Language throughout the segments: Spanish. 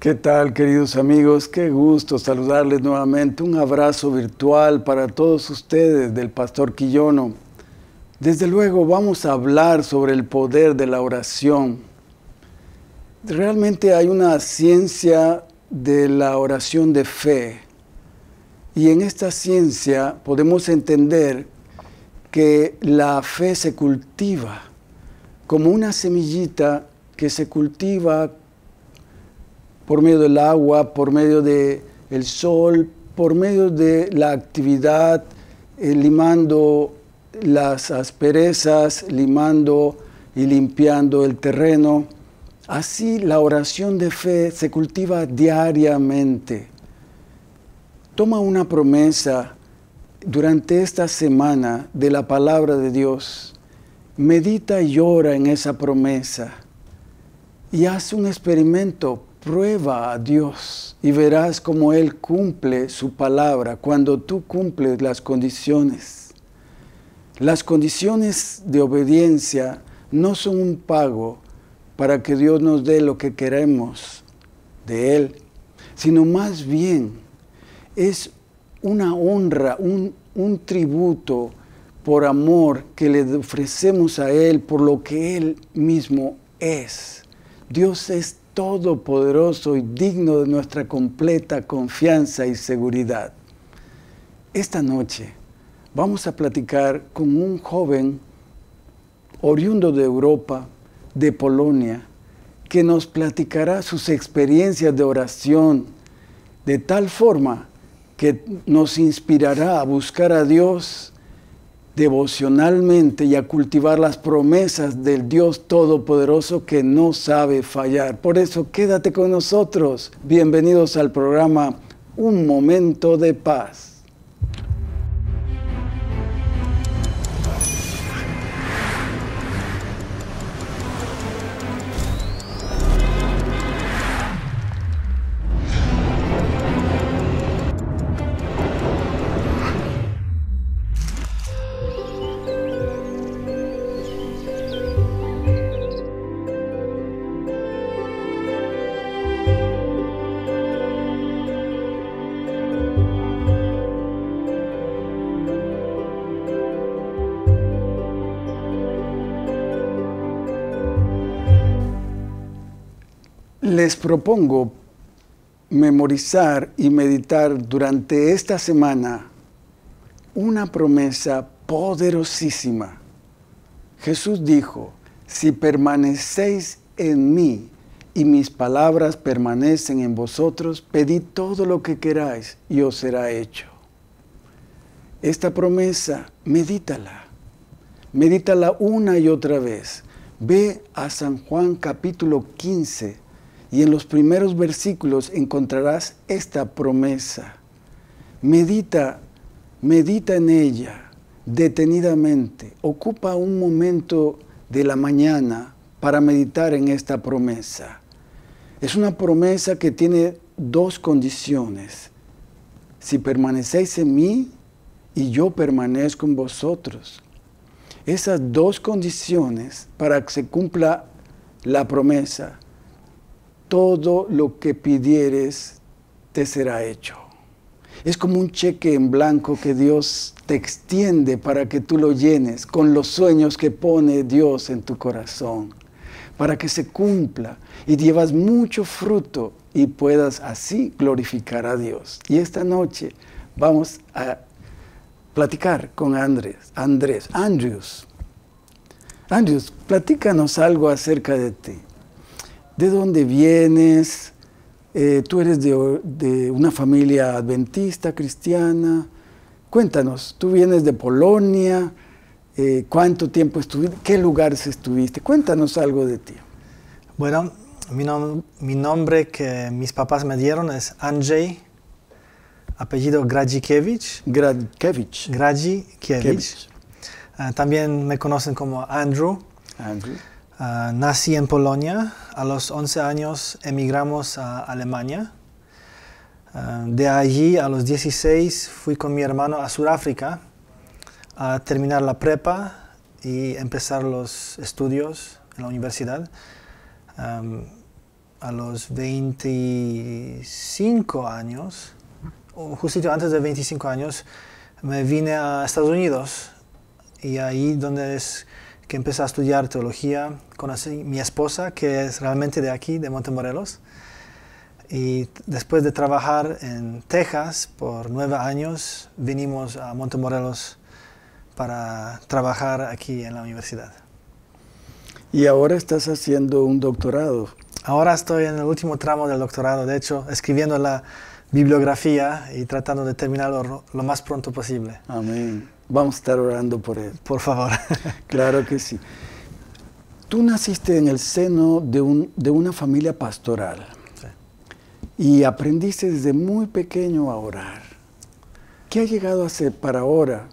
¿Qué tal, queridos amigos? Qué gusto saludarles nuevamente. Un abrazo virtual para todos ustedes del Pastor Quillono. Desde luego vamos a hablar sobre el poder de la oración. Realmente hay una ciencia de la oración de fe. Y en esta ciencia podemos entender que la fe se cultiva como una semillita que se cultiva por medio del agua, por medio del sol, por medio de la actividad, eh, limando las asperezas, limando y limpiando el terreno. Así la oración de fe se cultiva diariamente. Toma una promesa durante esta semana de la palabra de Dios. Medita y ora en esa promesa y haz un experimento Prueba a Dios y verás cómo Él cumple su palabra cuando tú cumples las condiciones. Las condiciones de obediencia no son un pago para que Dios nos dé lo que queremos de Él, sino más bien es una honra, un, tributo por amor que le ofrecemos a Él, por lo que Él mismo es. Dios es todopoderoso y digno de nuestra completa confianza y seguridad. Esta noche vamos a platicar con un joven oriundo de Europa, de Polonia, que nos platicará sus experiencias de oración de tal forma que nos inspirará a buscar a Dios devocionalmente y a cultivar las promesas del Dios Todopoderoso que no sabe fallar. Por eso quédate con nosotros. Bienvenidos al programa Un Momento de Paz. Les propongo memorizar y meditar durante esta semana una promesa poderosísima. Jesús dijo, si permanecéis en mí y mis palabras permanecen en vosotros, pedid todo lo que queráis y os será hecho. Esta promesa, medítala, medítala una y otra vez. Ve a San Juan capítulo 15 y en los primeros versículos encontrarás esta promesa. Medita, medita en ella detenidamente. Ocupa un momento de la mañana para meditar en esta promesa. Es una promesa que tiene dos condiciones. Si permanecéis en mí y yo permanezco en vosotros. Esas dos condiciones para que se cumpla la promesa todo lo que pidieres te será hecho. Es como un cheque en blanco que Dios te extiende para que tú lo llenes con los sueños que pone Dios en tu corazón, para que se cumpla y llevas mucho fruto y puedas así glorificar a Dios. Y esta noche vamos a platicar con Andrés, Andrés, Andrews. Andrews, platícanos algo acerca de ti de dónde vienes, eh, tú eres de, una familia adventista, cristiana. Cuéntanos, tú vienes de Polonia, eh, cuánto tiempo estuviste, qué lugares estuviste. Cuéntanos algo de ti. Bueno, mi, nombre que mis papás me dieron es Andrzej, apellido Gradzikiewicz. Gradzikiewicz. Gradzikiewicz. Eh, también me conocen como Andrew. Andrew. nací en Polonia, a los 11 años emigramos a Alemania. Eh, de allí a los 16 fui con mi hermano a Sudáfrica a terminar la prepa y empezar los estudios en la universidad. Em, a los 25 años, justo antes de 25 años, me vine a Estados Unidos y ahí donde es que empecé a estudiar teología conocí mi esposa, que es realmente de aquí, de Montemorelos. Y después de trabajar en Texas por nueve años, vinimos a Montemorelos para trabajar aquí en la universidad. Y ahora estás haciendo un doctorado. Ahora estoy en el último tramo del doctorado, de hecho, escribiendo la bibliografía y tratando de terminarlo lo más pronto posible. Amén. Vamos a estar orando por él. Por favor. claro que sí. Tú naciste en el seno de, un, de una familia pastoral y aprendiste desde muy pequeño a orar. ¿Qué ha llegado a ser para ahora,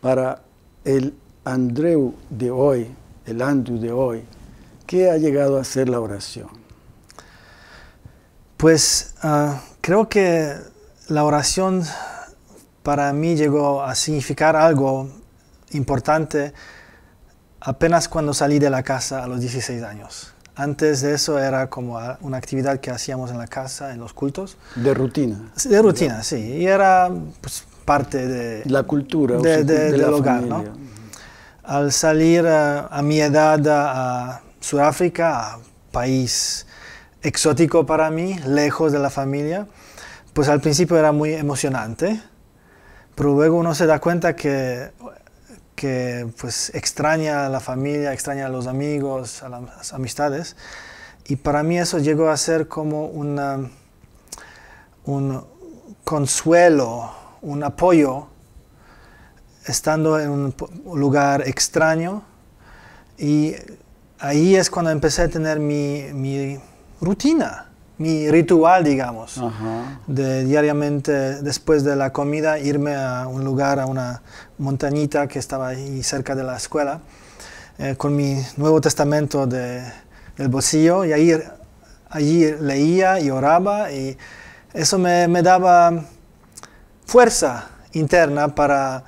para el Andreu de hoy, el Andrew de hoy? ¿Qué ha llegado a ser la oración? Pues ah, creo que la oración para mí llegó a significar algo importante apenas cuando salí de la casa a los 16 años. Antes de eso era como una actividad que hacíamos en la casa, en los cultos. De rutina. De rutina, sí. Y era pues, parte de... La cultura. De, del hogar, Al salir a, mi edad a Sudáfrica, a país exótico para mí, lejos de la familia, pues al principio era muy emocionante, pero luego uno se da cuenta que que pues extraña a la familia, extraña a los amigos, a las amistades. Y para mí eso llegó a ser como un consuelo, un apoyo, estando en un lugar extraño. Y ahí es cuando empecé a tener mi rutina mi ritual, digamos, de diariamente después de la comida irme a un lugar, a una montañita que estaba ahí cerca de la escuela, eh, con mi Nuevo Testamento de, del bolsillo, y ahí, allí leía y oraba, y eso me, me daba fuerza interna para,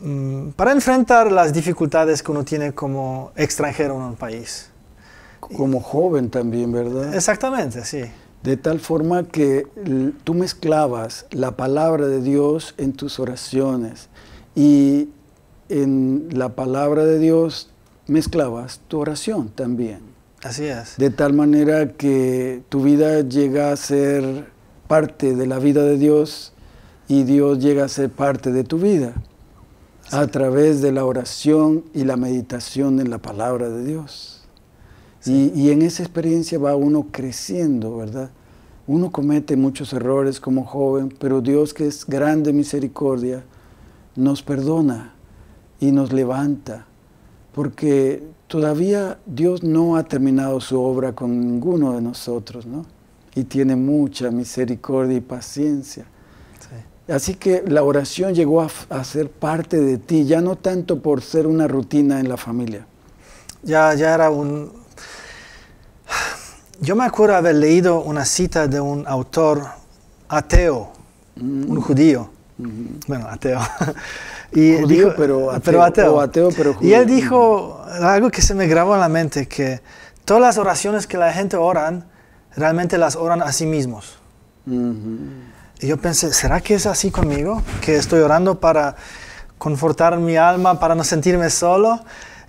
mm, para enfrentar las dificultades que uno tiene como extranjero en un país. Como joven también, ¿verdad? Exactamente, sí. De tal forma que tú mezclabas la palabra de Dios en tus oraciones y en la palabra de Dios mezclabas tu oración también. Así es. De tal manera que tu vida llega a ser parte de la vida de Dios y Dios llega a ser parte de tu vida a través de la oración y la meditación en la palabra de Dios. Y, en esa experiencia va uno creciendo, ¿verdad? Uno comete muchos errores como joven, pero Dios que es grande misericordia, nos perdona y nos levanta, porque todavía Dios no ha terminado su obra con ninguno de nosotros, ¿no? Y tiene mucha misericordia y paciencia. Así que la oración llegó a, ser parte de ti, ya no tanto por ser una rutina en la familia. Ya, ya era un, yo me acuerdo haber leído una cita de un autor ateo, mm. un judío. Mm-hmm. Bueno, ateo. y judío, pero ateo. Pero Y él dijo mm-hmm. algo que se me grabó en la mente, que todas las oraciones que la gente oran, realmente las oran a sí mismos. Mm-hmm. Y yo pensé, ¿será que es así conmigo? Que estoy orando para confortar mi alma, para no sentirme solo.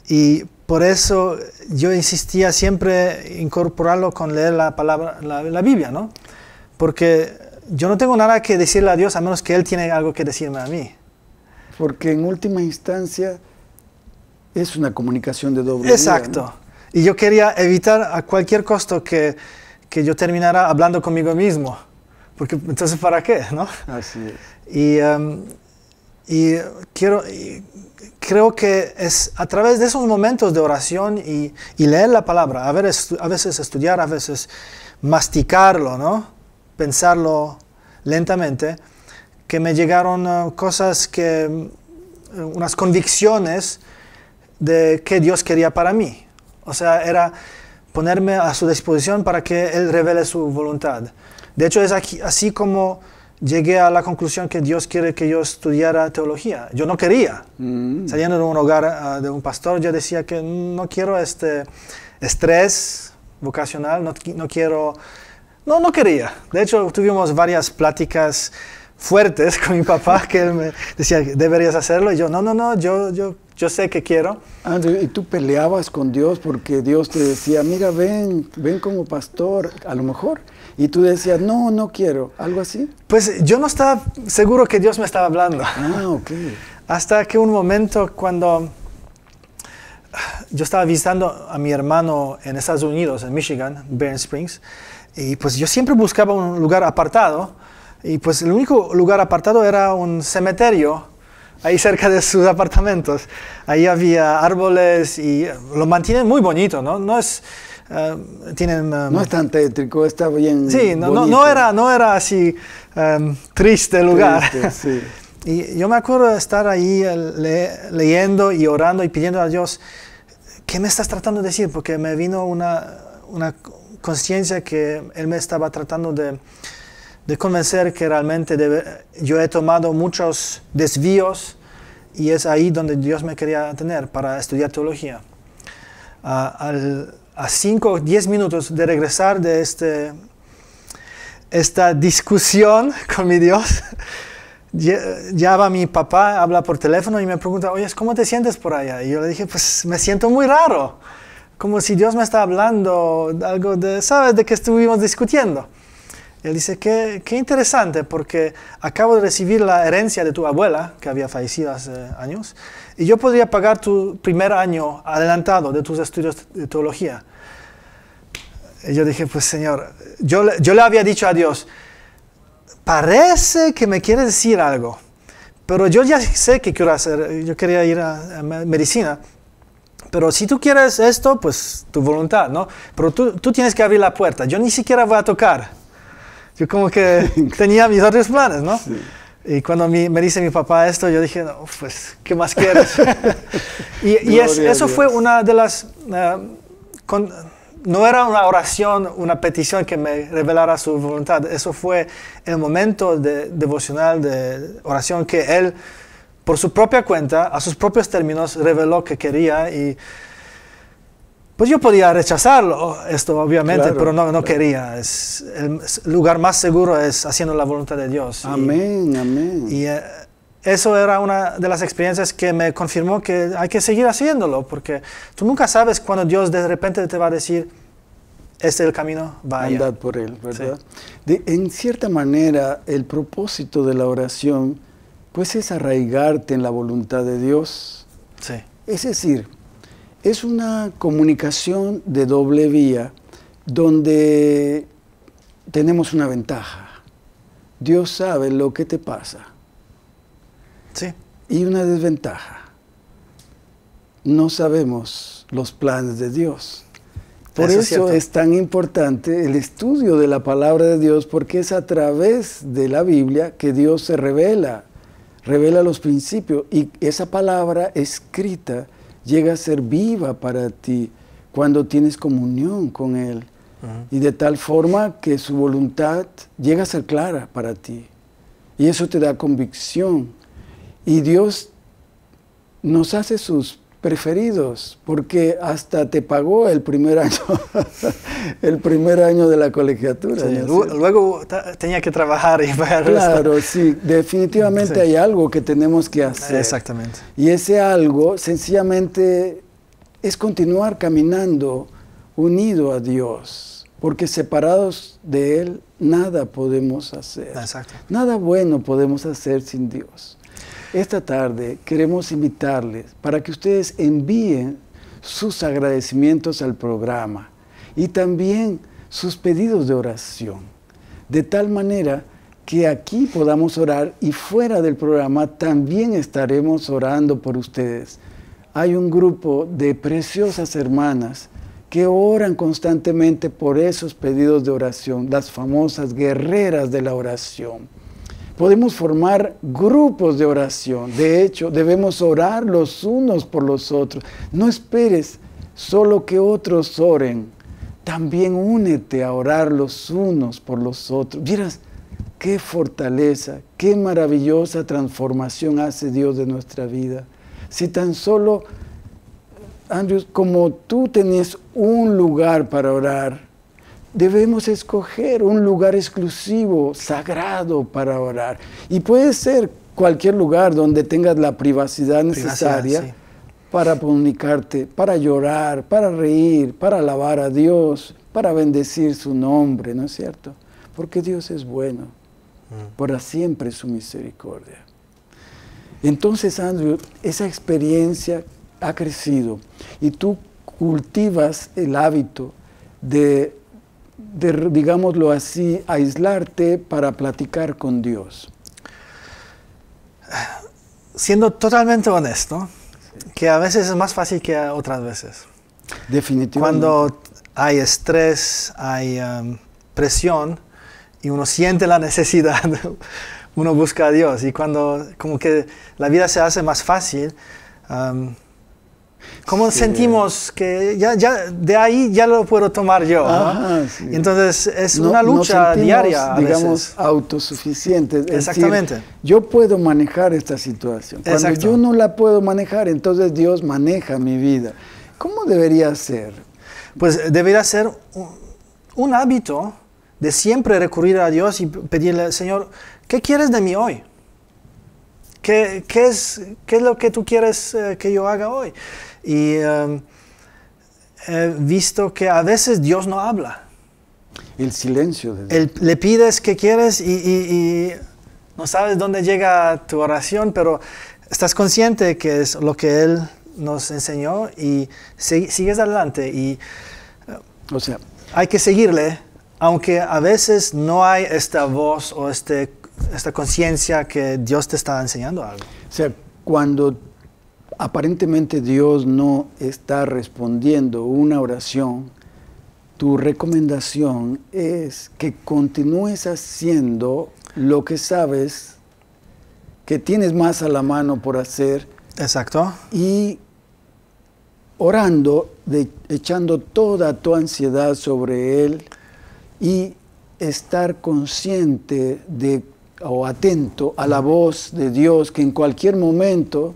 Y por eso yo insistía siempre incorporarlo con leer la palabra, la, Biblia, ¿no? Porque yo no tengo nada que decirle a Dios a menos que Él tiene algo que decirme a mí. Porque en última instancia es una comunicación de doble. Exacto. Y yo quería evitar a cualquier costo que, yo terminara hablando conmigo mismo. Porque entonces, ¿para qué? ¿no? Así es. Y, em, y quiero, creo que es a través de esos momentos de oración y, leer la palabra, a, ver, a veces estudiar, a veces masticarlo, ¿no? pensarlo lentamente, que me llegaron eh, cosas que, mm, unas convicciones de que Dios quería para mí. O sea, era ponerme a su disposición para que Él revele su voluntad. De hecho, es así como llegué a la conclusión que Dios quiere que yo estudiara teología. Yo no quería. Saliendo mm. de un hogar ah, de un pastor, yo decía que no quiero este estrés vocacional, no, no quiero... No, no quería. De hecho, tuvimos varias pláticas fuertes con mi papá que él me decía, deberías hacerlo. Y yo, no, no, no, yo, yo, yo sé que quiero. ¿y tú peleabas con Dios porque Dios te decía, mira, ven, ven como pastor? A lo mejor y tú decías, no, no quiero, algo así. Pues yo no estaba seguro que Dios me estaba hablando. Ah, Hasta que un momento cuando yo estaba visitando a mi hermano en Estados Unidos, en Michigan, Bern Springs, y pues yo siempre buscaba un lugar apartado, y pues el único lugar apartado era un cementerio ahí cerca de sus apartamentos. Ahí había árboles y lo mantienen muy bonito, ¿no? No es, Ah, tienen... Ah, no es tan tétrico, está bien. Sí, no, era, no era así em, triste lugar. y yo me acuerdo de estar ahí eh, leyendo y orando y pidiendo a Dios, ¿qué me estás tratando de decir? Porque me vino una, conciencia que Él me estaba tratando de, convencer que realmente yo he tomado muchos desvíos y es ahí donde Dios me quería tener para estudiar teología. Ah, al, a 5 o 10 minutos de regresar de este, esta discusión con mi Dios, va mi papá, habla por teléfono y me pregunta, oye, ¿cómo te sientes por allá? Y yo le dije, pues me siento muy raro, como si Dios me está hablando algo de, ¿sabes?, de que estuvimos discutiendo. él dice, qué, qué interesante, porque acabo de recibir la herencia de tu abuela, que había fallecido hace años, y yo podría pagar tu primer año adelantado de tus estudios de teología. Y yo dije, pues Señor, yo, yo le había dicho a Dios, parece que me quiere decir algo, pero yo ya sé que quiero hacer, yo quería ir a, medicina, pero si tú quieres esto, pues tu voluntad, ¿no? Pero tú, tú, tienes que abrir la puerta, yo ni siquiera voy a tocar. Yo como que tenía mis otros planes, ¿no? Y cuando me dice mi papá esto, yo dije, no, pues, ¿qué más quieres? y, eso fue una de las... Eh, no era una oración, una petición que me revelara su voluntad. Eso fue el momento de, devocional de oración que él, por su propia cuenta, a sus propios términos, reveló que quería. Y pues yo podía rechazarlo, esto obviamente, pero no, quería. el lugar más seguro es haciendo la voluntad de Dios. Amén, amén. Y eh, eso era una de las experiencias que me confirmó que hay que seguir haciéndolo, porque tú nunca sabes cuando Dios de repente te va a decir, este es el camino, va Andad por él, ¿verdad? De, en cierta manera, el propósito de la oración, pues es arraigarte en la voluntad de Dios. Sí. Es decir, es una comunicación de doble vía donde tenemos una ventaja. Dios sabe lo que te pasa. Sí. Y una desventaja. No sabemos los planes de Dios. Por eso, es, tan importante el estudio de la palabra de Dios, porque es a través de la Biblia que Dios se revela, revela los principios. Y esa palabra escrita llega a ser viva para ti cuando tienes comunión con Él. Y de tal forma que su voluntad llega a ser clara para ti. Y eso te da convicción. Y Dios nos hace sus preferidos, porque hasta te pagó el primer año, el primer año de la colegiatura. Luego tenía que trabajar y pagar. Claro, sí, definitivamente hay algo que tenemos que hacer. Exactamente. Y ese algo sencillamente es continuar caminando unido a Dios, porque separados de Él nada podemos hacer. Nada bueno podemos hacer sin Dios. Esta tarde queremos invitarles para que ustedes envíen sus agradecimientos al programa y también sus pedidos de oración, de tal manera que aquí podamos orar y fuera del programa también estaremos orando por ustedes. Hay un grupo de preciosas hermanas que oran constantemente por esos pedidos de oración, las famosas guerreras de la oración. Podemos formar grupos de oración. De hecho, debemos orar los unos por los otros. No esperes solo que otros oren. También únete a orar los unos por los otros. Vieras qué fortaleza, qué maravillosa transformación hace Dios de nuestra vida. Si tan solo, Andrews, como tú tenías un lugar para orar, debemos escoger un lugar exclusivo, sagrado para orar. Y puede ser cualquier lugar donde tengas la privacidad necesaria para comunicarte, para llorar, para reír, para alabar a Dios, para bendecir su nombre, ¿no es cierto? Porque Dios es bueno, mm. por para siempre su misericordia. Entonces, Andrew, esa experiencia ha crecido y tú cultivas el hábito de de, digámoslo así, aislarte para platicar con Dios? Siendo totalmente honesto, que a veces es más fácil que otras veces. Definitivamente. Cuando hay estrés, hay um, presión y uno siente la necesidad, uno busca a Dios. Y cuando como que la vida se hace más fácil, um, ¿Cómo sentimos que ya, de ahí ya lo puedo tomar yo? Entonces es una lucha diaria. digamos, veces. autosuficientes. Exactamente. yo puedo manejar esta situación. Cuando yo no la puedo manejar, entonces Dios maneja mi vida. ¿Cómo debería ser? Pues debería ser un, hábito de siempre recurrir a Dios y pedirle, Señor, ¿qué quieres de mí hoy? ¿Qué, es, ¿Qué, es, lo que tú quieres eh, que yo haga hoy? y um, he visto que a veces Dios no habla. El silencio. De Dios. le pides que quieres y, no sabes dónde llega tu oración, pero estás consciente que es lo que Él nos enseñó y sigues adelante. Y uh, o sea, hay que seguirle, aunque a veces no hay esta voz o este, esta conciencia que Dios te está enseñando algo. O sea, cuando aparentemente Dios no está respondiendo una oración, tu recomendación es que continúes haciendo lo que sabes que tienes más a la mano por hacer. Exacto. Y orando, echando toda tu ansiedad sobre Él y estar consciente de, o atento a la voz de Dios que en cualquier momento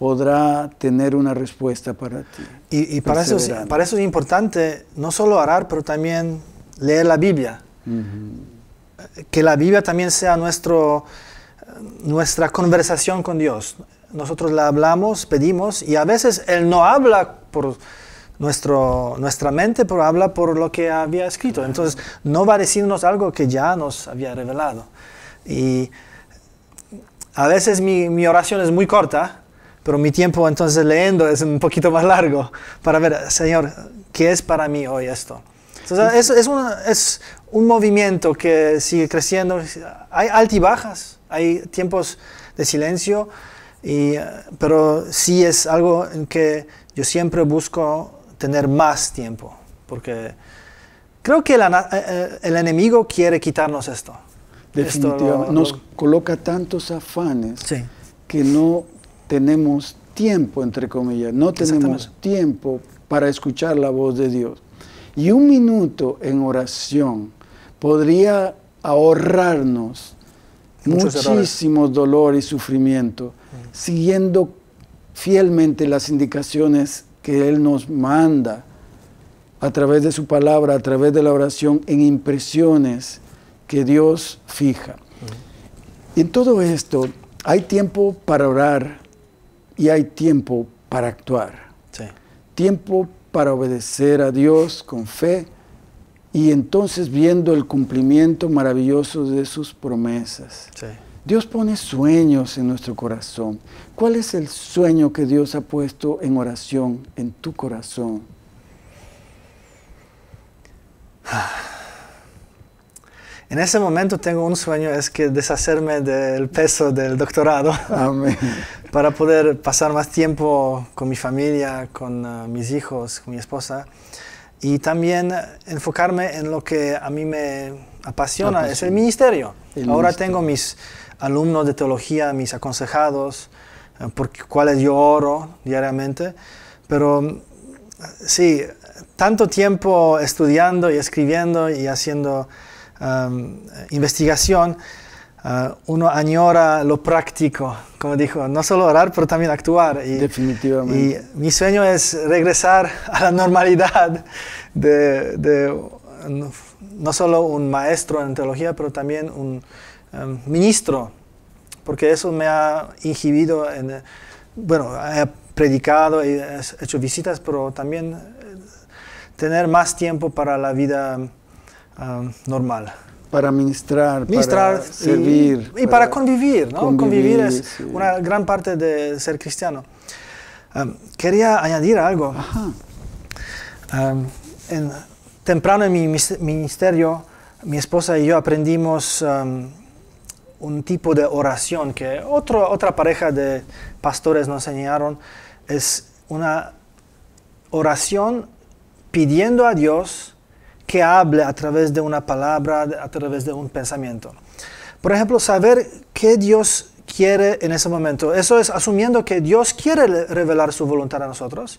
podrá tener una respuesta para ti. Y, para, eso es, para eso es importante no solo orar, pero también leer la Biblia. Que la Biblia también sea nuestro, nuestra conversación con Dios. Nosotros la hablamos, pedimos, y a veces Él no habla por nuestro, nuestra mente, pero habla por lo que había escrito. Entonces, no va a decirnos algo que ya nos había revelado. Y a veces mi oración es muy corta, pero mi tiempo entonces leyendo es un poquito más largo para ver, Señor, ¿qué es para mí hoy esto? Entonces, es, es, es un movimiento que sigue creciendo. Hay altibajas, hay tiempos de silencio, y, pero sí es algo en que yo siempre busco tener más tiempo, porque creo que eh, eh, el, enemigo quiere quitarnos esto. Definitivamente. nos coloca tantos afanes que no tenemos tiempo, entre comillas, no tenemos tiempo para escuchar la voz de Dios. Y un minuto en oración podría ahorrarnos muchísimo dolor y sufrimiento, mm. siguiendo fielmente las indicaciones que Él nos manda a través de su palabra, a través de la oración, en impresiones que Dios fija. Mm. En todo esto hay tiempo para orar, y hay tiempo para actuar. Tiempo para obedecer a Dios con fe y entonces viendo el cumplimiento maravilloso de sus promesas. Dios pone sueños en nuestro corazón. ¿Cuál es el sueño que Dios ha puesto en oración en tu corazón? En ese momento tengo un sueño, es que deshacerme del peso del doctorado. Amén. para poder pasar más tiempo con mi familia, con ah, mis hijos, con mi esposa y también enfocarme en lo que a mí me apasiona, es el ministerio. Ahora tengo mis alumnos de teología, mis aconsejados, ah, por cuales yo oro diariamente, pero sí, tanto tiempo estudiando y escribiendo y haciendo ah, investigación, Ah, uno añora lo práctico, como dijo, no solo orar, pero también actuar. Y, Definitivamente. Y mi sueño es regresar a la normalidad de, no solo un maestro en teología, pero también un em, ministro, porque eso me ha inhibido en, eh, bueno, he predicado, he hecho visitas, pero también eh, tener más tiempo para la vida em, normal para ministrar, para servir. Y para, convivir, ¿no? Convivir, es una gran parte de ser cristiano. Em, quería añadir algo. Em, temprano en mi ministerio, mi esposa y yo aprendimos em, un tipo de oración que otro, otra pareja de pastores nos enseñaron. Es una oración pidiendo a Dios que hable a través de una palabra, a través de un pensamiento. Por ejemplo, saber qué Dios quiere en ese momento. Eso es asumiendo que Dios quiere revelar su voluntad a nosotros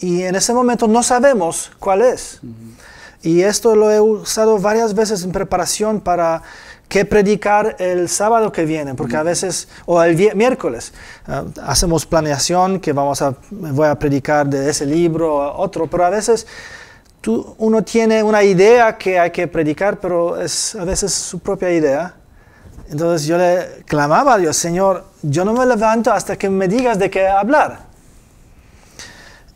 y en ese momento no sabemos cuál es. Y esto lo he usado varias veces en preparación para qué predicar el sábado que viene, porque a veces, o el miércoles, ah, hacemos planeación que vamos a, voy a predicar de ese libro a otro, pero a veces tú, uno tiene una idea que hay que predicar, pero es a veces su propia idea. Entonces yo le clamaba a Dios, Señor, yo no me levanto hasta que me digas de qué hablar.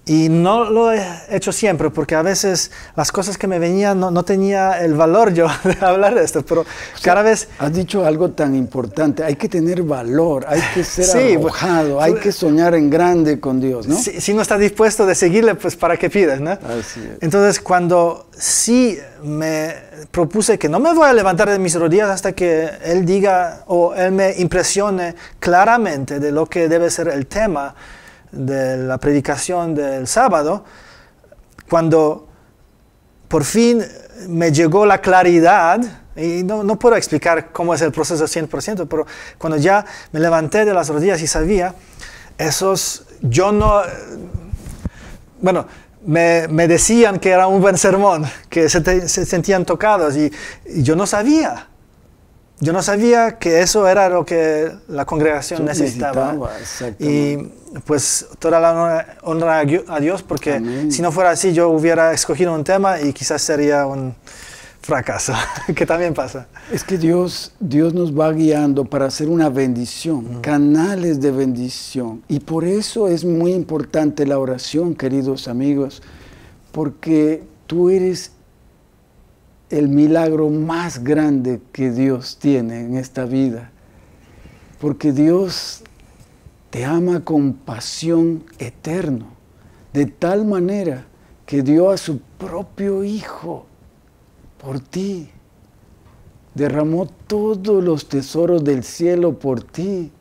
Y no lo he hecho siempre, porque a veces las cosas que me venían no, no tenía el valor yo de hablar de esto, pero cada vez... Has dicho algo tan importante, hay que tener valor, hay que ser sí, arrojado, hay que soñar en grande con Dios, ¿no? Si, no estás dispuesto de seguirle, pues para qué pides, ¿no? Así es. Entonces, cuando sí me propuse que no me voy a levantar de mis rodillas hasta que Él diga o Él me impresione claramente de lo que debe ser el tema, de la predicación del sábado, cuando por fin me llegó la claridad, y no, puedo explicar cómo es el proceso 100%, pero cuando ya me levanté de las rodillas y sabía, esos, yo no, bueno, me, decían que era un buen sermón, que se, sentían tocados y yo no sabía yo no sabía que eso era lo que la congregación necesitaba. Y pues toda la honra, a Dios, porque si no fuera así, yo hubiera escogido un tema y quizás sería un fracaso, que también pasa. Es que Dios, Dios nos va guiando para hacer una bendición, canales de bendición. Y por eso es muy importante la oración, queridos amigos, porque tú eres el milagro más grande que Dios tiene en esta vida. Porque Dios te ama con pasión eterno, de tal manera que dio a su propio Hijo por ti. Derramó todos los tesoros del cielo por ti.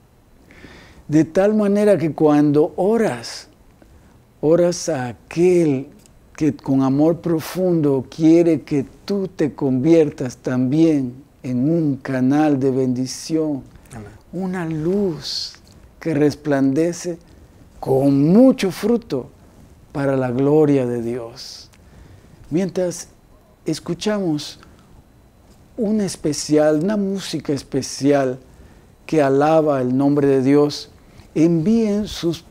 De tal manera que cuando oras, oras a aquel que con amor profundo quiere que tú te conviertas también en un canal de bendición, una luz que resplandece con mucho fruto para la gloria de Dios. Mientras escuchamos un especial, una música especial que alaba el nombre de Dios, envíen sus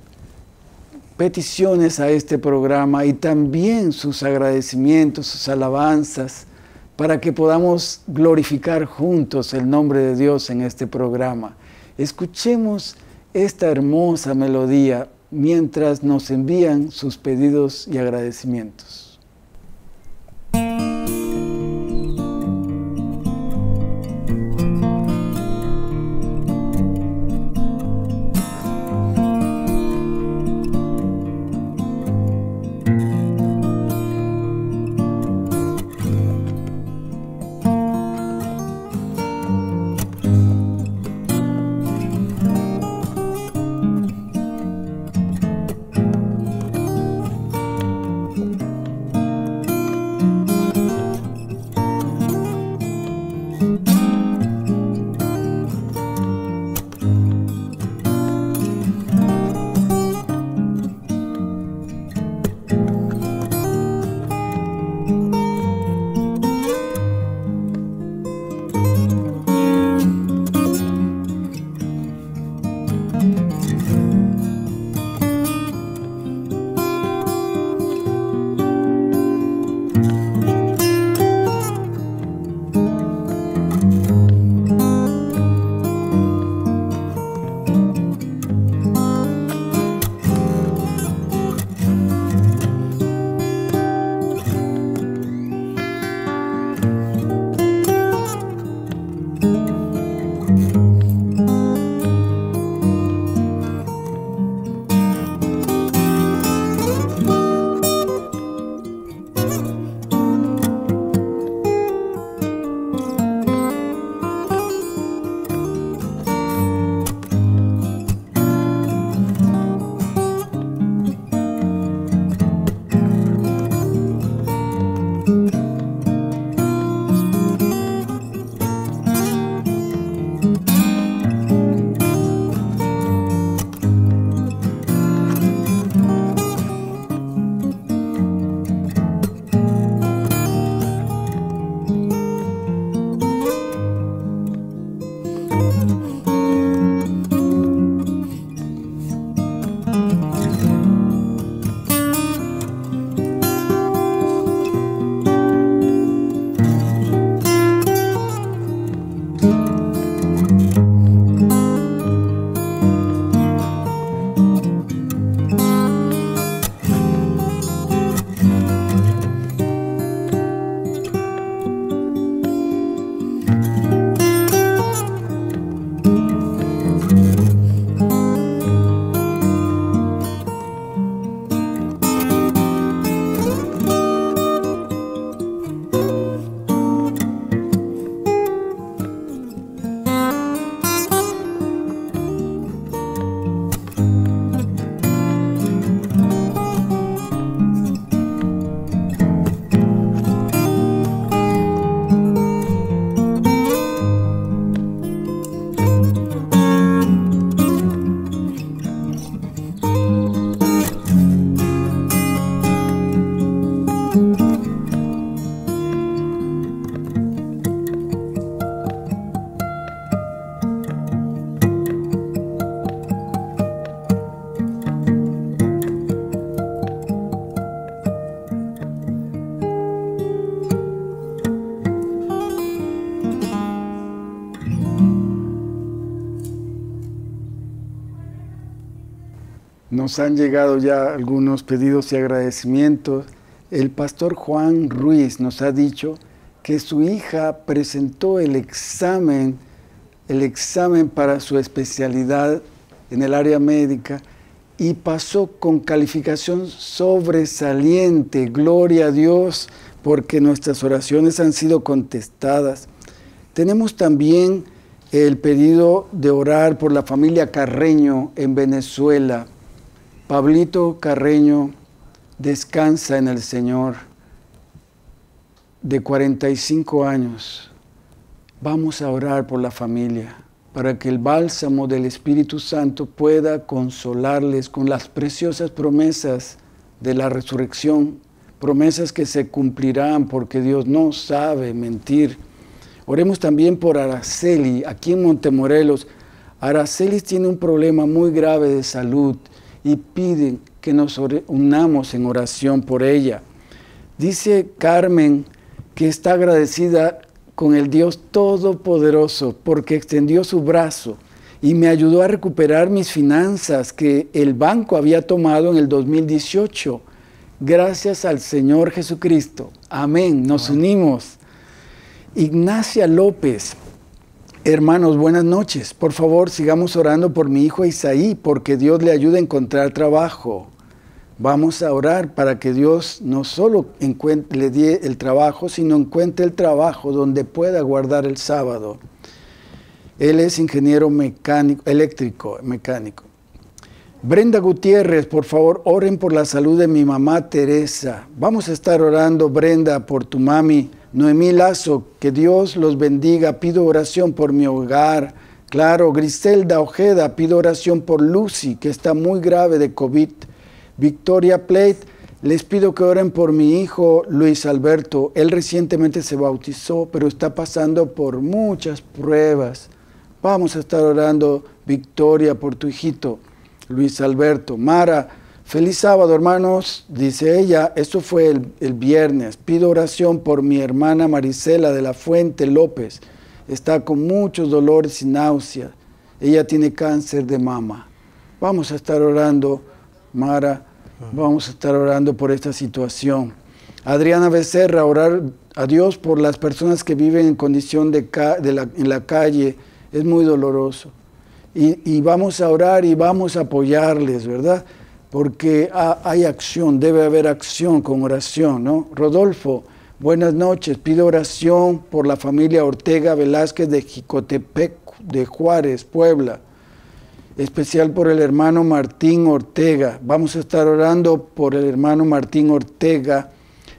peticiones a este programa y también sus agradecimientos, sus alabanzas, para que podamos glorificar juntos el nombre de Dios en este programa. Escuchemos esta hermosa melodía mientras nos envían sus pedidos y agradecimientos. nos han llegado ya algunos pedidos y agradecimientos. El pastor Juan Ruiz nos ha dicho que su hija presentó el examen, el examen para su especialidad en el área médica y pasó con calificación sobresaliente. Gloria a Dios porque nuestras oraciones han sido contestadas. Tenemos también el pedido de orar por la familia Carreño en Venezuela. Pablito Carreño descansa en el Señor de 45 años. Vamos a orar por la familia para que el bálsamo del Espíritu Santo pueda consolarles con las preciosas promesas de la resurrección, promesas que se cumplirán porque Dios no sabe mentir. Oremos también por Araceli, aquí en Montemorelos. Araceli tiene un problema muy grave de salud y piden que nos unamos en oración por ella. Dice Carmen que está agradecida con el Dios Todopoderoso porque extendió su brazo y me ayudó a recuperar mis finanzas que el banco había tomado en el 2018. Gracias al Señor Jesucristo. Amén. Nos unimos. Ignacia López Hermanos, buenas noches. Por favor, sigamos orando por mi hijo Isaí, porque Dios le ayude a encontrar trabajo. Vamos a orar para que Dios no solo le dé el trabajo, sino encuentre el trabajo donde pueda guardar el sábado. Él es ingeniero mecánico, eléctrico mecánico. Brenda Gutiérrez, por favor, oren por la salud de mi mamá Teresa. Vamos a estar orando, Brenda, por tu mami. Noemí Lazo, que Dios los bendiga. Pido oración por mi hogar. Claro, Griselda Ojeda, pido oración por Lucy, que está muy grave de COVID. Victoria Plate, les pido que oren por mi hijo Luis Alberto. Él recientemente se bautizó, pero está pasando por muchas pruebas. Vamos a estar orando, Victoria, por tu hijito Luis Alberto. Mara, Feliz sábado, hermanos, dice ella. Esto fue el, viernes. Pido oración por mi hermana Marisela de la Fuente López. Está con muchos dolores y náuseas. Ella tiene cáncer de mama. Vamos a estar orando, Mara. Vamos a estar orando por esta situación. Adriana Becerra, orar a Dios por las personas que viven en condición de, la, en la calle es muy doloroso. Y, y vamos a orar y vamos a apoyarles, ¿verdad? porque hay acción, debe haber acción con oración, ¿no? Rodolfo, buenas noches, pido oración por la familia Ortega Velázquez de Jicotepec, de Juárez, Puebla, especial por el hermano Martín Ortega. Vamos a estar orando por el hermano Martín Ortega.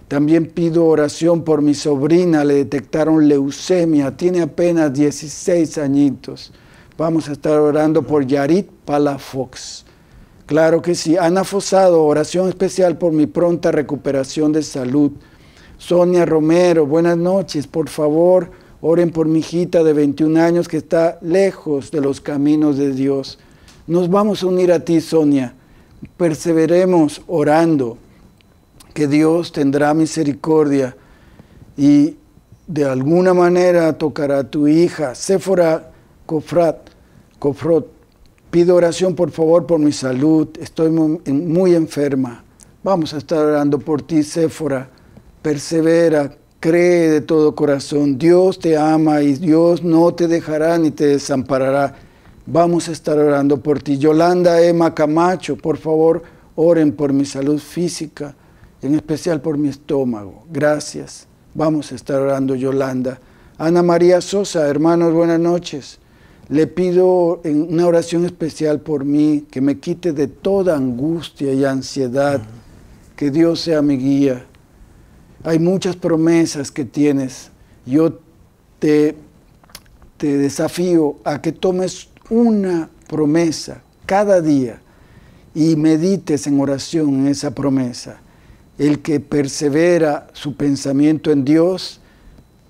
También pido oración por mi sobrina, le detectaron leucemia, tiene apenas 16 añitos. Vamos a estar orando por Yarit Palafox. Claro que sí. Ana Fosado, oración especial por mi pronta recuperación de salud. Sonia Romero, buenas noches. Por favor, oren por mi hijita de 21 años que está lejos de los caminos de Dios. Nos vamos a unir a ti, Sonia. Perseveremos orando que Dios tendrá misericordia y de alguna manera tocará a tu hija, Sephora Cofrat, Cofrot, Pido oración, por favor, por mi salud. Estoy muy, enferma. Vamos a estar orando por ti, Séfora. Persevera, cree de todo corazón. Dios te ama y Dios no te dejará ni te desamparará. Vamos a estar orando por ti. Yolanda Emma Camacho, por favor, oren por mi salud física, en especial por mi estómago. Gracias. Vamos a estar orando, Yolanda. Ana María Sosa, hermanos, buenas noches. Le pido en una oración especial por mí, que me quite de toda angustia y ansiedad, que Dios sea mi guía. Hay muchas promesas que tienes. Yo te, te desafío a que tomes una promesa cada día y medites en oración en esa promesa. El que persevera su pensamiento en Dios,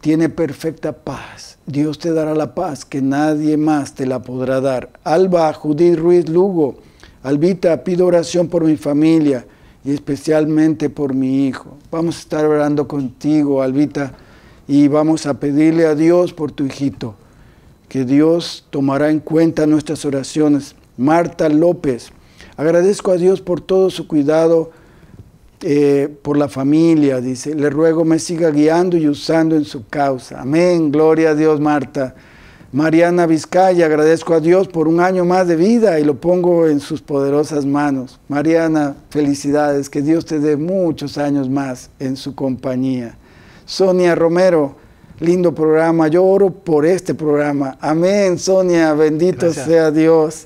tiene perfecta paz. Dios te dará la paz que nadie más te la podrá dar. Alba, Judith Ruiz Lugo, Albita, pido oración por mi familia y especialmente por mi hijo. Vamos a estar orando contigo, Albita, y vamos a pedirle a Dios por tu hijito, que Dios tomará en cuenta nuestras oraciones. Marta López, agradezco a Dios por todo su cuidado eh, por la familia, dice, le ruego me siga guiando y usando en su causa. Amén, gloria a Dios, Marta. Mariana Vizcaya, agradezco a Dios por un año más de vida y lo pongo en sus poderosas manos. Mariana, felicidades, que Dios te dé muchos años más en su compañía. Sonia Romero, lindo programa, yo oro por este programa. Amén, Sonia, bendito sea Dios.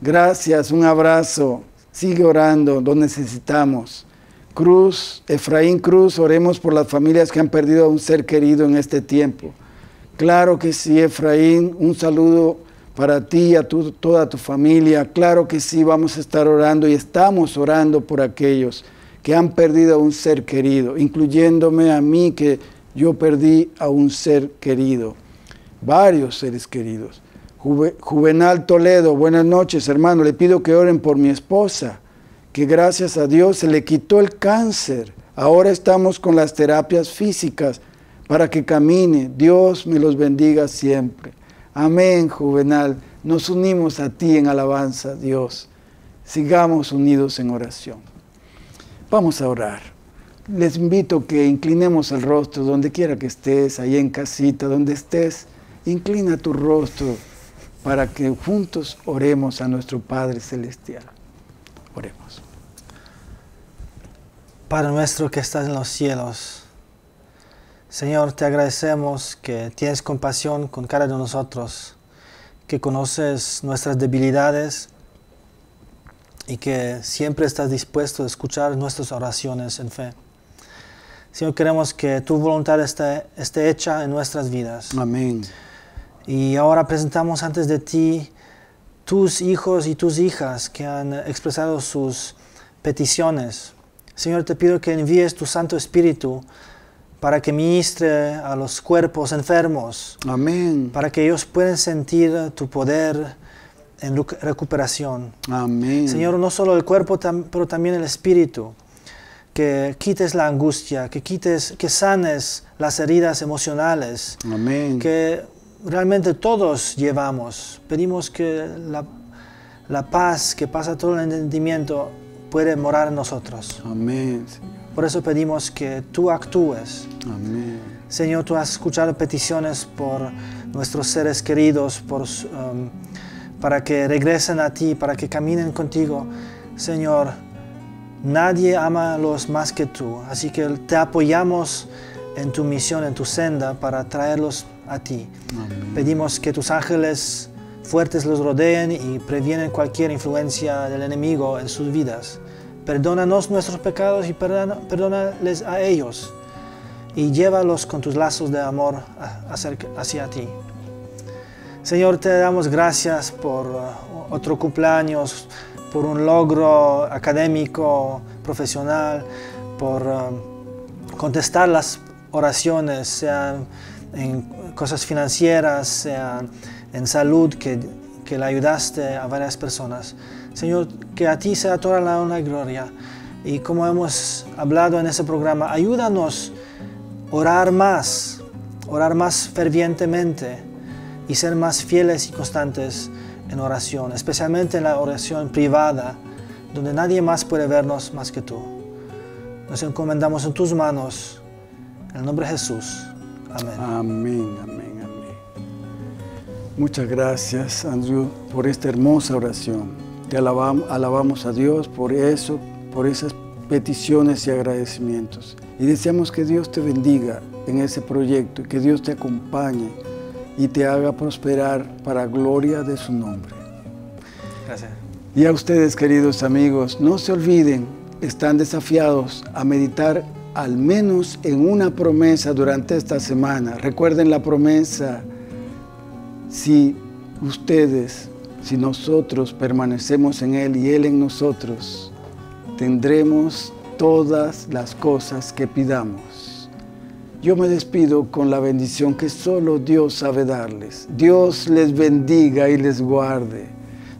Gracias, un abrazo. Sigue orando, lo necesitamos. Cruz, Efraín Cruz, oremos por las familias que han perdido a un ser querido en este tiempo. Claro que sí, Efraín, un saludo para ti y a toda tu familia. Claro que sí, vamos a estar orando y estamos orando por aquellos que han perdido a un ser querido, incluyéndome a mí que yo perdí a un ser querido, varios seres queridos. Juvenal Toledo, buenas noches, hermano. Le pido que oren por mi esposa que gracias a Dios se le quitó el cáncer. Ahora estamos con las terapias físicas para que camine. Dios me los bendiga siempre. Amén, Juvenal. Nos unimos a ti en alabanza, Dios. Sigamos unidos en oración. Vamos a orar. Les invito que inclinemos el rostro donde quiera que estés, ahí en casita, donde estés. Inclina tu rostro para que juntos oremos a nuestro Padre Celestial. Oremos. Padre nuestro que estás en los cielos, Señor, te agradecemos que tienes compasión con cada de nosotros, que conoces nuestras debilidades y que siempre estás dispuesto a escuchar nuestras oraciones en fe. Señor, queremos que tu voluntad esté, esté hecha en nuestras vidas. Amén. Y ahora presentamos antes de ti tus hijos y tus hijas que han expresado sus peticiones. Señor, te pido que envíes tu Santo Espíritu para que ministre a los cuerpos enfermos. Amén. Para que ellos puedan sentir tu poder en recuperación. Amén. Señor, no solo el cuerpo, pero también el espíritu. Que quites la angustia, que quites, que sanes las heridas emocionales. Amén realmente todos llevamos. Pedimos que la, paz que pasa todo el entendimiento puede morar en nosotros. Amén. Por eso pedimos que tú actúes. Amén. Señor, tú has escuchado peticiones por nuestros seres queridos, por, um, para que regresen a ti, para que caminen contigo. Señor, nadie ama a los más que tú, así que te apoyamos en tu misión, en tu senda, para traerlos a ti. Pedimos que tus ángeles fuertes los rodeen y previenen cualquier influencia del enemigo en sus vidas. Perdónanos nuestros pecados y perdónales a ellos y llévalos con tus lazos de amor hacia ti. Señor, te damos gracias por uh, otro cumpleaños, por un logro académico, profesional, por um, contestar las oraciones, sean en cosas financieras, sean en salud, que, que le ayudaste a varias personas. Señor, que a ti sea toda la honra y gloria. Y como hemos hablado en ese programa, ayúdanos a orar más, orar más fervientemente y ser más fieles y constantes en oración, especialmente en la oración privada, donde nadie más puede vernos más que tú. Nos encomendamos en tus manos, en el nombre de Jesús. Amén. Amén, amén, Muchas gracias, Andrew, por esta hermosa oración. Te alabamos, alabamos a Dios por eso, por esas peticiones y agradecimientos. Y deseamos que Dios te bendiga en ese proyecto, que Dios te acompañe y te haga prosperar para gloria de su nombre. Gracias. Y a ustedes, queridos amigos, no se olviden, están desafiados a meditar al menos en una promesa durante esta semana. Recuerden la promesa, si ustedes, si nosotros permanecemos en Él y Él en nosotros, tendremos todas las cosas que pidamos. Yo me despido con la bendición que solo Dios sabe darles. Dios les bendiga y les guarde.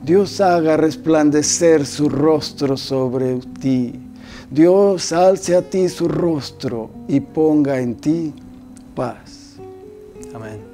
Dios haga resplandecer su rostro sobre ti Dios alce a ti su rostro y ponga en ti paz. Amén.